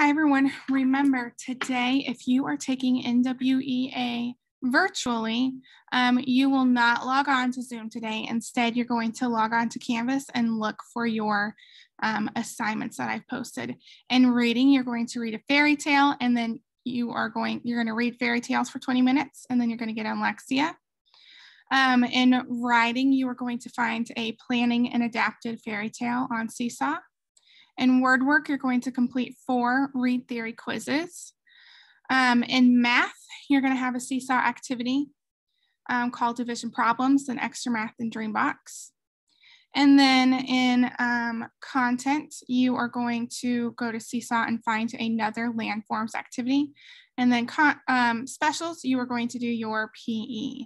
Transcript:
Hi, everyone. Remember, today, if you are taking NWEA virtually, um, you will not log on to Zoom today. Instead, you're going to log on to Canvas and look for your um, assignments that I've posted. In reading, you're going to read a fairy tale, and then you are going, you're going to read fairy tales for 20 minutes, and then you're going to get an Lexia. Um, in writing, you are going to find a planning and adapted fairy tale on Seesaw. In word work, you're going to complete four read theory quizzes. Um, in math, you're going to have a seesaw activity um, called division problems and extra math and Dreambox. And then in um, content, you are going to go to Seesaw and find another landforms activity. And then um, specials, you are going to do your PE.